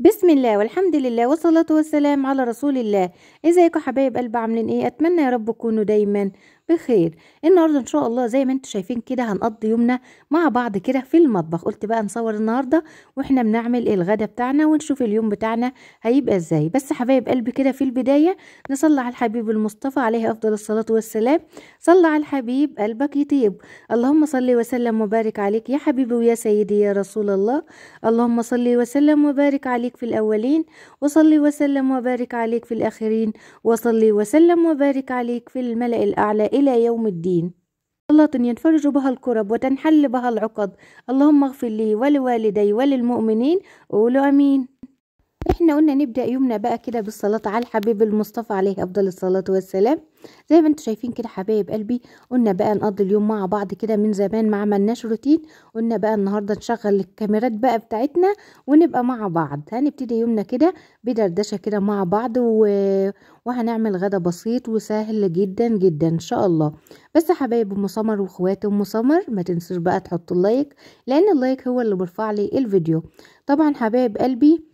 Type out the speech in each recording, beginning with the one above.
بسم الله والحمد لله والصلاة والسلام على رسول الله ازيكم حبايب قلب عاملين ايه اتمنى يا رب تكونوا دايما بخير النهارده ان شاء الله زي ما انتم شايفين كده هنقضي يومنا مع بعض كده في المطبخ قلت بقى نصور النهارده واحنا بنعمل الغدا بتاعنا ونشوف اليوم بتاعنا هيبقى ازاي بس حبايب قلبي كده في البدايه نصلي على الحبيب المصطفى عليه افضل الصلاه والسلام صلى على الحبيب قلبك يطيب اللهم صل وسلم وبارك عليك يا حبيبي ويا سيدي يا رسول الله اللهم صل وسلم وبارك عليك في الاولين وصلي وسلم وبارك عليك في الاخرين وصلي وسلم وبارك عليك في الملأ الاعلى إلى يوم الدين صلاة ينفرج بها الكرب وتنحل بها العقد اللهم اغفر لي ولوالدي وللمؤمنين قولوا أمين احنا قلنا نبدأ يومنا بقى كده بالصلاة على الحبيب المصطفى عليه أفضل الصلاة والسلام زي ما انتم شايفين كده حبايب قلبي قلنا بقى نقضي اليوم مع بعض كده من زمان ما عملناش روتين قلنا بقى النهارده نشغل الكاميرات بقى بتاعتنا ونبقى مع بعض هنبتدي يومنا كده بدردشه كده مع بعض و... وهنعمل غدا بسيط وسهل جدا جدا ان شاء الله بس حبايب ام سمر واخواتي ام سمر ما تنسوش بقى تحطوا اللايك لان اللايك هو اللي بيرفع لي الفيديو طبعا حبايب قلبي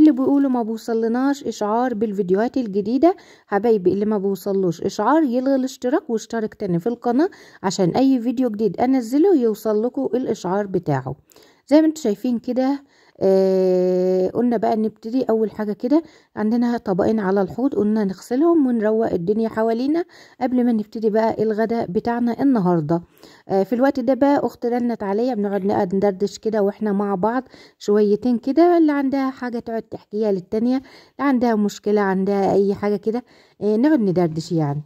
اللي بيقولوا ما بوصلناش اشعار بالفيديوهات الجديده حبايبي اللي ما بوصلوش اشعار يلغي الاشتراك واشترك تاني في القناه عشان اي فيديو جديد انزله يوصل لكم الاشعار بتاعه زي ما انتم شايفين كده آه قلنا بقى نبتدي اول حاجه كده عندنا طبقين على الحوض قلنا نغسلهم ونروق الدنيا حوالينا قبل ما نبتدي بقى الغداء بتاعنا النهارده آه في الوقت ده بقى اخت رنت عليا بنقعد نقعد ندردش كده واحنا مع بعض شويتين كده اللي عندها حاجه تقعد تحكيها للتانيه اللي عندها مشكله عندها اي حاجه كده آه نقعد ندردش يعني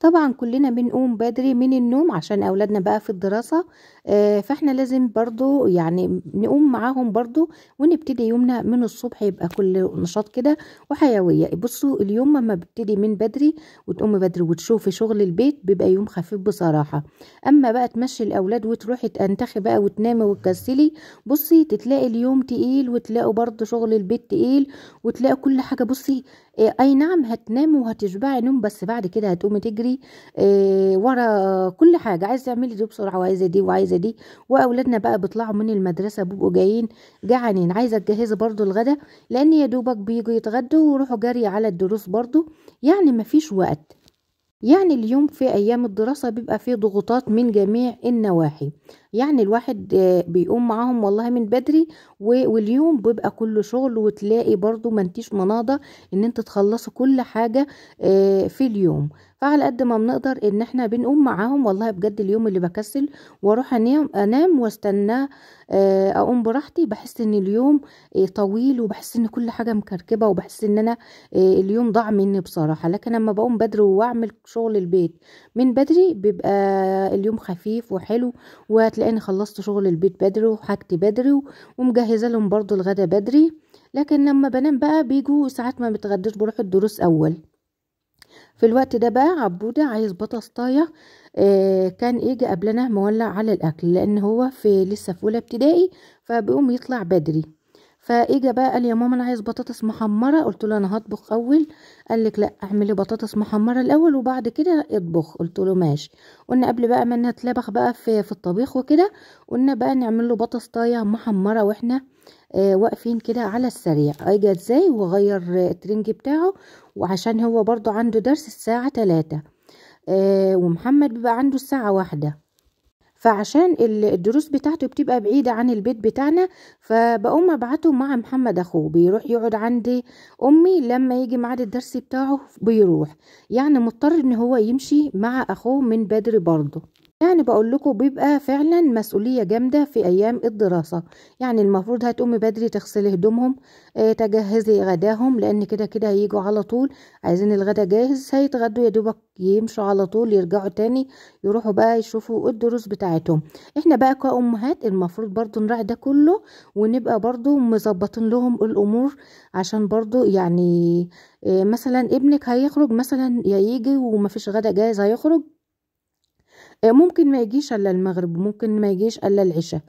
طبعا كلنا بنقوم بدري من النوم عشان اولادنا بقى في الدراسه آه، فاحنا لازم برضو يعني نقوم معاهم برضو ونبتدي يومنا من الصبح يبقى كل نشاط كده وحيوية بصوا اليوم ما ببتدي من بدري وتقوم بدري وتشوفي شغل البيت بيبقى يوم خفيف بصراحة اما بقى تمشي الاولاد وتروحي تنتخي بقى وتنامي وتكسلي بصي تتلاقي اليوم تقيل وتلاقوا برضو شغل البيت تقيل وتلاقي كل حاجة بصي آه، اي نعم هتنامي وهتشبعي نوم بس بعد كده هتقومي تجري آه، ورا كل حاجة عايزة تعملي دي بسرعة وعايزة دي وعايزة الاجازه دي واولادنا بقى بيطلعوا من المدرسه بيبقوا جايين جعانين عايزه تجهزي برضو الغدا لان يا دوبك بيجوا يتغدوا ويروحوا جري على الدروس برضو يعني مفيش وقت يعني اليوم في ايام الدراسه بيبقى فيه ضغوطات من جميع النواحي يعني الواحد آه، بيقوم معاهم والله من بدري واليوم بيبقى كله شغل وتلاقي برضو ما انتيش مناضه ان انت تخلصي كل حاجه آه، في اليوم فعلى قد ما بنقدر ان احنا بنقوم معاهم والله بجد اليوم اللي بكسل واروح انام واستنى آه، اقوم براحتي بحس ان اليوم آه، طويل وبحس ان كل حاجه مكركبه وبحس ان انا آه، اليوم ضاع مني بصراحه لكن لما بقوم بدري واعمل شغل البيت من بدري بيبقى اليوم خفيف وحلو وهتلاقيني خلصت شغل البيت بدري وحاجتي بدري ومجهزه لهم برضو الغدا بدري لكن لما بنام بقى بيجوا ساعات ما بتغدش بروح الدروس اول في الوقت ده بقى عبودة عايز بطاطس طاية آه كان يجي قبلنا مولع على الأكل لأن هو في لسه في أولى ابتدائي فبيقوم يطلع بدري فاجا بقى قال يا ماما انا عايز بطاطس محمره قلت له انا هطبخ اول قال لك لا اعملي بطاطس محمره الاول وبعد كده اطبخ قلت له ماشي قلنا قبل بقى ما نتلبخ بقى في في الطبيخ وكده قلنا بقى نعمل له طايه محمره واحنا آه واقفين كده على السريع اجا ازاي وغير الترنج بتاعه وعشان هو برضو عنده درس الساعه 3 آه ومحمد بيبقى عنده الساعه واحدة فعشان الدروس بتاعته بتبقى بعيدة عن البيت بتاعنا فبقوم ابعته مع محمد اخوه بيروح يقعد عند امي لما يجي معاد الدرس بتاعه بيروح يعني مضطر ان هو يمشي مع اخوه من بدري برضه يعني بقول لكم بيبقى فعلا مسؤولية جامدة في أيام الدراسة يعني المفروض هتقومي بدري تغسلي هدومهم اه تجهزي غداهم لأن كده كده هيجوا على طول عايزين الغدا جاهز هيتغدوا يا دوبك يمشوا على طول يرجعوا تاني يروحوا بقى يشوفوا الدروس بتاعتهم احنا بقى كأمهات المفروض برضو نراعي ده كله ونبقى برضو مظبطين لهم الأمور عشان برضو يعني اه مثلا ابنك هيخرج مثلا يا يجي ومفيش غدا جاهز هيخرج آه، ممكن ما يجيش الا المغرب ممكن ما يجيش الا العشاء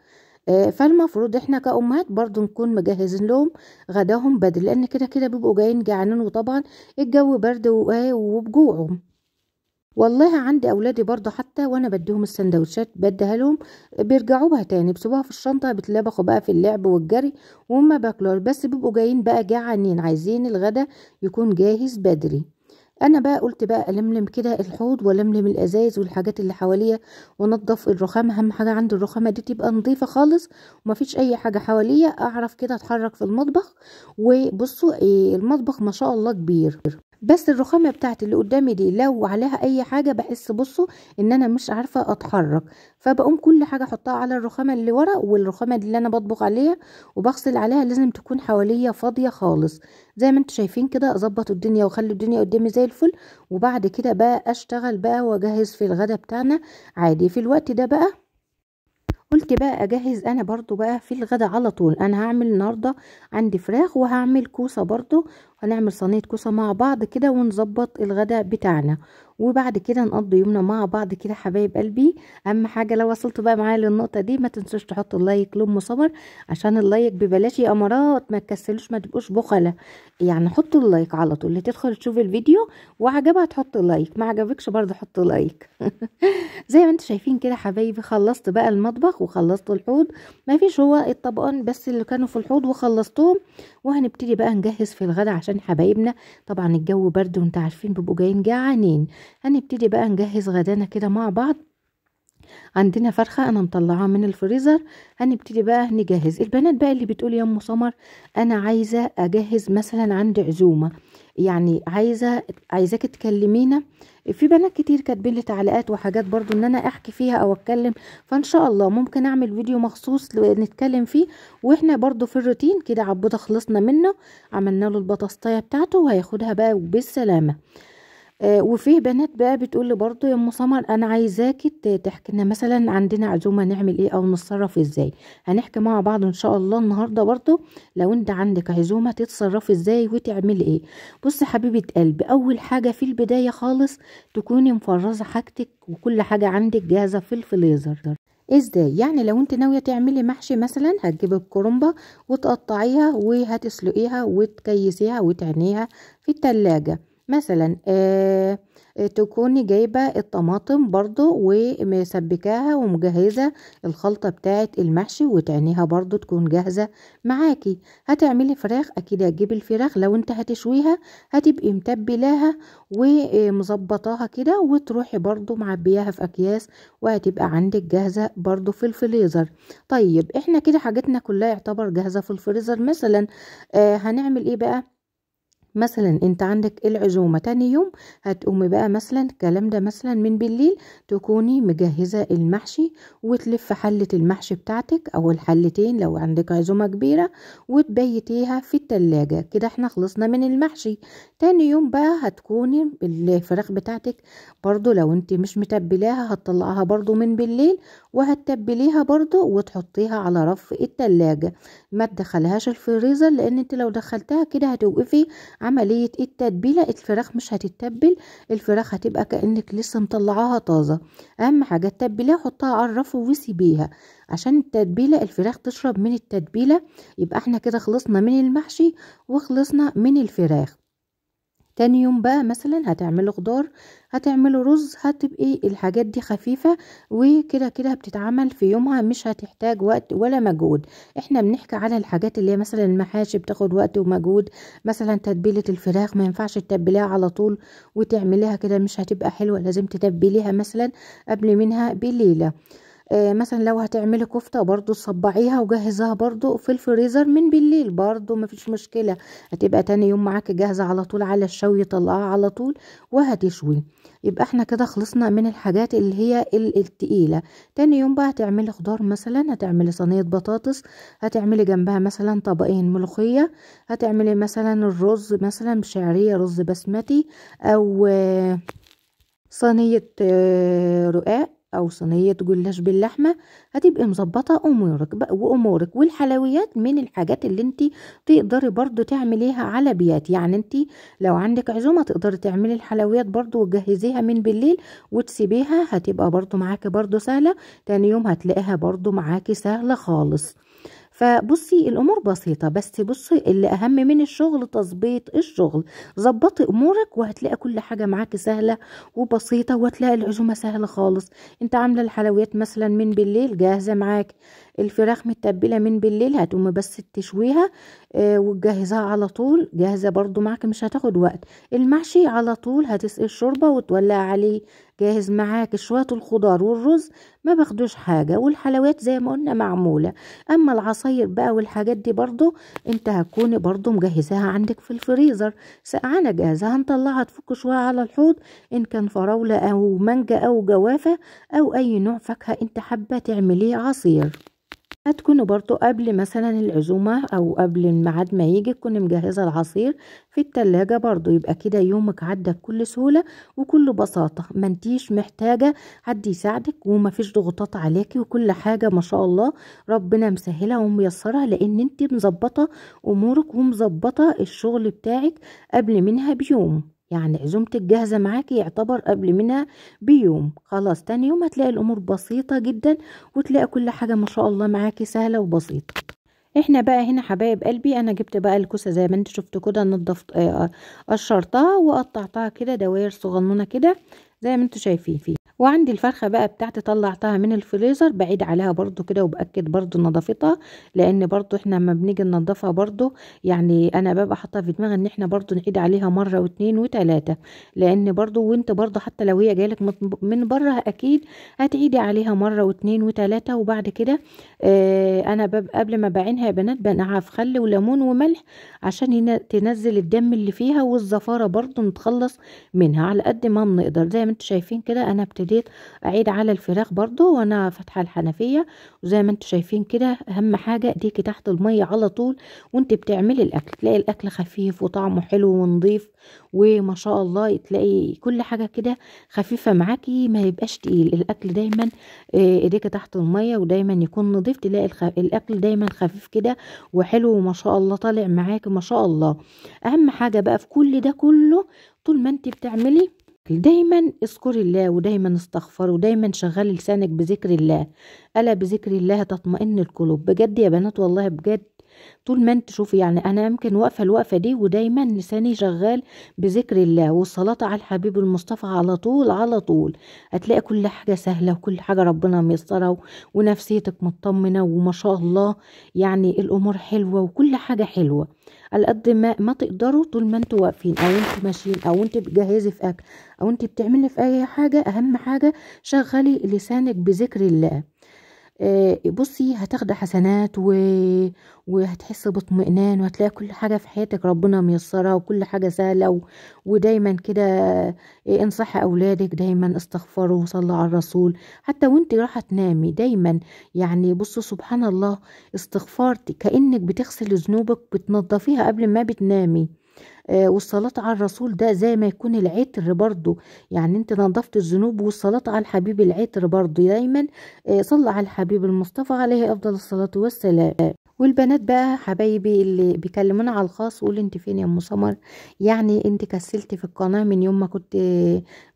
آه، فالمفروض احنا كأمهات برضو نكون مجهزين لهم غداهم بدري لان كده كده بيبقوا جايين جعانين وطبعا الجو برد آه، وبجوعهم والله عندي اولادي برضه حتى وانا بديهم السندوتشات بديها لهم بيرجعوا بها تاني بيسيبوها في الشنطه بيتلبخوا بقى في اللعب والجري وهم باكلوش بس بيبقوا جايين بقى جعانين عايزين الغدا يكون جاهز بدري انا بقى قلت بقى الملم كده الحوض والملم الازايز والحاجات اللي حواليا ونضف الرخام اهم حاجه عندي الرخامه دي تبقى نظيفه خالص ومفيش اي حاجه حواليا اعرف كده اتحرك في المطبخ وبصوا إيه، المطبخ ما شاء الله كبير بس الرخامه بتاعتي اللي قدامي دي لو عليها اي حاجه بحس بصوا ان انا مش عارفه اتحرك فبقوم كل حاجه احطها على الرخامه اللي ورا والرخامه دي اللي انا بطبخ عليها وبغسل عليها لازم تكون حواليا فاضيه خالص زي ما انتم شايفين كده اظبط الدنيا واخلي الدنيا قدامي زي الفل وبعد كده بقى اشتغل بقى واجهز في الغدا بتاعنا عادي في الوقت ده بقى قلت بقى اجهز انا برضو بقى في الغدا على طول انا هعمل النهارده عندي فراخ وهعمل كوسه برضو هنعمل صينيه كوسه مع بعض كده ونظبط الغداء بتاعنا وبعد كده نقضي يومنا مع بعض كده حبايب قلبي اهم حاجه لو وصلتوا بقى معايا للنقطه دي ما تنسوش تحطوا اللايك لام صبر عشان اللايك ببلاش يا امارات ما تكسلوش ما تبقوش بخله يعني حطوا اللايك على طول اللي تدخل تشوف الفيديو وعجبها تحط لايك ما عجبكش برضه حط لايك زي ما انتم شايفين كده حبايبي خلصت بقى المطبخ وخلصت الحوض ما فيش هو الطبقان بس اللي كانوا في الحوض وخلصتهم وهنبتدي بقى نجهز في الغدا عشان عشان حبايبنا طبعا الجو برد وانت عارفين بيبقوا جايين جعانين هنبتدي بقى نجهز غدانا كده مع بعض عندنا فرخة أنا مطلعاها من الفريزر هنبتدي بقى نجهز البنات بقى اللي بتقول يا أم سمر أنا عايزة أجهز مثلا عندي عزومة يعني عايزه عايزاكي تكلمينا في بنات كتير كاتبين لي تعليقات وحاجات برضو ان انا احكي فيها او اتكلم فان شاء الله ممكن اعمل فيديو مخصوص نتكلم فيه واحنا برضو في الروتين كده عبوده خلصنا منه عملنا له البطاطسايه بتاعته وهياخدها بقى بالسلامه آه، وفيه بنات بقى بتقول لي برضو يا ام سمر انا عايزاكي تحكي لنا مثلا عندنا عزومه نعمل ايه او نتصرف ازاي هنحكي مع بعض ان شاء الله النهارده برضو لو انت عندك عزومه تتصرفي ازاي وتعملي ايه بص حبيبه قلبي اول حاجه في البدايه خالص تكوني مفرزه حاجتك وكل حاجه عندك جاهزه في الفليزر ازاي يعني لو انت ناويه تعملي محشي مثلا هتجيبي الكرنبه وتقطعيها وهتسلقيها وتكيسيها وتعنيها في التلاجة مثلا آه، تكوني جايبة الطماطم برضو ومسبكاها ومجهزة الخلطة بتاعة المحشي وتعنيها برضو تكون جاهزة معاكي هتعملي فراخ اكيد هتجيبي الفراخ لو انت هتشويها هتبقي متبلاها ومظبطاها كده وتروحي برضو معبياها في اكياس وهتبقى عندك جاهزة برضو في الفريزر طيب احنا كده حاجتنا كلها يعتبر جاهزة في الفريزر مثلا آه، هنعمل ايه بقى مثلا انت عندك العزومه تاني يوم هتقومي بقى مثلا الكلام ده مثلا من بالليل تكوني مجهزه المحشي وتلف حله المحشي بتاعتك او الحلتين لو عندك عزومه كبيره وتبيتيها في التلاجة كده احنا خلصنا من المحشي تاني يوم بقى هتكوني الفراخ بتاعتك برضو لو انت مش متبلاها هتطلعها برضو من بالليل وهتتبليها برضو وتحطيها على رف التلاجة ما تدخلهاش الفريزر لان انت لو دخلتها كده هتوقفي عملية التتبيلة الفراخ مش هتتبل الفراخ هتبقى كأنك لسه مطلعاها طازة اهم حاجة التتبيلة حطها على الرف وسيبيها عشان التتبيلة الفراخ تشرب من التتبيلة يبقى احنا كده خلصنا من المحشي وخلصنا من الفراخ تاني يوم بقى مثلا هتعملوا خضار هتعملوا رز هتبقي إيه الحاجات دي خفيفة وكده كده بتتعمل في يومها مش هتحتاج وقت ولا مجهود احنا بنحكي على الحاجات اللي هي مثلا المحاشي بتاخد وقت ومجهود مثلا تتبيلة الفراخ ما ينفعش تتبليها على طول وتعمليها كده مش هتبقى حلوة لازم تتبليها مثلا قبل منها بليلة آه، مثلا لو هتعملي كفته برضو صبعيها وجهزها برضو في الفريزر من بالليل برضو مفيش مشكله هتبقى تاني يوم معاكي جاهزه على طول على الشوي طلعها على طول وهتشوي يبقى احنا كده خلصنا من الحاجات اللي هي التقيله تاني يوم بقى هتعملي خضار مثلا هتعملي صينيه بطاطس هتعملي جنبها مثلا طبقين ملوخيه هتعملي مثلا الرز مثلا بشعريه رز بسمتي او آه، صينيه آه، رقاق أو صينية جلاش باللحمة هتبقي مظبطة أمورك وأمورك والحلويات من الحاجات اللي انت تقدري برضو تعمليها على بيات يعني انت لو عندك عزومة تقدري تعملي الحلويات برضو وتجهزيها من بالليل وتسيبيها هتبقى برضو معاكي برضو سهلة تاني يوم هتلاقيها برضو معاكي سهلة خالص فبصي الامور بسيطه بس بصي اللي اهم من الشغل تظبيط الشغل ظبطي امورك وهتلاقي كل حاجه معاكي سهله وبسيطه وهتلاقي العزومه سهله خالص انت عامله الحلويات مثلا من بالليل جاهزه معاك الفراخ متبله من بالليل هتقوم بس تشويها آه وتجهزها على طول جاهزه برضو معاك مش هتاخد وقت المحشي على طول هتسقي الشوربه وتولع عليه جاهز معاك شويه الخضار والرز ما باخدوش حاجه والحلويات زي ما قلنا معموله اما العصاير بقى والحاجات دي برضو انت هتكوني برضو مجهزاها عندك في الفريزر سقعانه جاهزه هنطلعها تفك شويه على الحوض ان كان فراوله او مانجا او جوافه او اي نوع فاكهه انت حابه تعمليه عصير هتكون برضو قبل مثلا العزومة أو قبل الميعاد ما يجي تكون مجهزة العصير في التلاجة برضو يبقى كده يومك عدى بكل سهولة وكل بساطة ما انتيش محتاجة حد يساعدك ومفيش ضغوطات عليكي وكل حاجة ما شاء الله ربنا مسهلها وميسرها لأن انت مظبطة أمورك ومظبطة الشغل بتاعك قبل منها بيوم يعني عزومتك جاهزة معاكي يعتبر قبل منها بيوم خلاص تاني يوم هتلاقي الأمور بسيطة جدا وتلاقي كل حاجة ما شاء الله معاكي سهلة وبسيطة احنا بقى هنا حبايب قلبي انا جبت بقى الكوسه زي ما انتوا شفت كده نضفت آه، قشرتها وقطعتها كده دواير صغنونه كده زي ما انتوا شايفين فيه وعندي الفرخة بقى بتاعتي طلعتها من الفريزر بعيد عليها برضو كده وبأكد برضو نظافتها لأن برضو احنا لما بنيجي ننضفها برضو يعني أنا ببقى حاطة في دماغي ان احنا برضو نعيد عليها مرة واتنين وتلاتة لأن برضو وانت برضو حتى لو هي جايلك من بره أكيد هتعيدي عليها مرة واتنين وتلاتة وبعد كده اه أنا قبل ما بعينها يا بنات بنقعها في خل وليمون وملح عشان تنزل الدم اللي فيها والزفارة برضو نتخلص منها على قد ما بنقدر زي ما انتوا شايفين كده أنا ابتديت بديت اعيد على الفراخ برضو وانا فاتحه الحنفيه وزي ما انتم شايفين كده اهم حاجه ايديكي تحت الميه على طول وانت بتعملي الاكل تلاقي الاكل خفيف وطعمه حلو ونضيف وما شاء الله تلاقي كل حاجه كده خفيفه معاكي ما يبقاش تقيل الاكل دايما آه، ايديكي تحت الميه ودايما يكون نضيف تلاقي الاكل دايما خفيف كده وحلو وما شاء الله طالع معاكي ما شاء الله اهم حاجه بقى في كل ده كله طول ما انت بتعملي دايما اذكر الله ودايما استغفر ودايما شغل لسانك بذكر الله ألا بذكر الله تطمئن القلوب بجد يا بنات والله بجد طول ما انت شوفي يعني انا يمكن واقفه الوقفه دي ودايما لساني شغال بذكر الله والصلاه على الحبيب المصطفى على طول على طول هتلاقي كل حاجه سهله وكل حاجه ربنا ميسره ونفسيتك مطمنه وما شاء الله يعني الامور حلوه وكل حاجه حلوه على قد ما ما تقدروا طول ما انتوا واقفين او انتوا ماشيين او انت بتجهزي في اكل او انت بتعملي في اي حاجه اهم حاجه شغلي لسانك بذكر الله آه، بصي هتاخدي حسنات و... وهتحسي باطمئنان وهتلاقي كل حاجه في حياتك ربنا ميسرها وكل حاجه سهله و... ودايما كده آه، انصحي اولادك دايما استغفروا وصلوا على الرسول حتى وانت رايحه تنامي دايما يعني بصي سبحان الله استغفارتك كانك بتغسلي ذنوبك بتنضفيها قبل ما بتنامي آه، والصلاة على الرسول ده زي ما يكون العتر برضو يعني انت نظفت الذنوب والصلاة على الحبيب العتر برضو دايما آه، صلى على الحبيب المصطفى عليه أفضل الصلاة والسلام والبنات بقى حبايبي اللي بيكلمونا على الخاص قول انت فين يا ام سمر يعني انت كسلتي في القناه من يوم ما كنت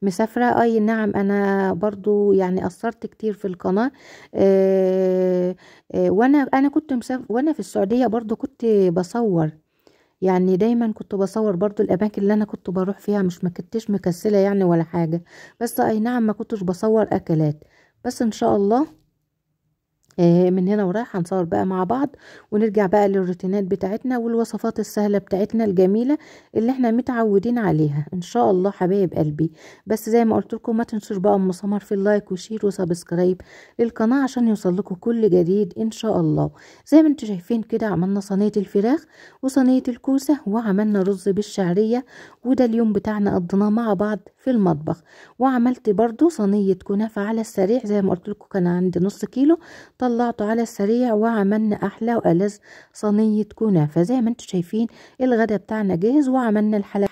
مسافره اي نعم انا برضو يعني اثرت كتير في القناه اه اه وانا انا كنت مسافر وانا في السعوديه برضو كنت بصور يعني دايما كنت بصور برضو الاماكن اللي انا كنت بروح فيها مش ما كنتش مكسله يعني ولا حاجه بس اي نعم ما كنتش بصور اكلات بس ان شاء الله آه، من هنا ورايح هنصور بقى مع بعض ونرجع بقى للروتينات بتاعتنا والوصفات السهله بتاعتنا الجميله اللي احنا متعودين عليها ان شاء الله حبايب قلبي بس زي ما قلت لكم ما تنسوش بقى ام سمر في اللايك وشير وسبسكرايب للقناه عشان يوصل لكم كل جديد ان شاء الله زي ما انتم شايفين كده عملنا صينيه الفراخ وصينيه الكوسه وعملنا رز بالشعريه وده اليوم بتاعنا قضيناه مع بعض في المطبخ وعملت برضو صينيه كنافه على السريع زي ما قلت لكم كان عندي نص كيلو طلعته على السريع وعملنا احلى والذ صينيه كنافه زي ما انتم شايفين الغدا بتاعنا جاهز وعملنا الحلقه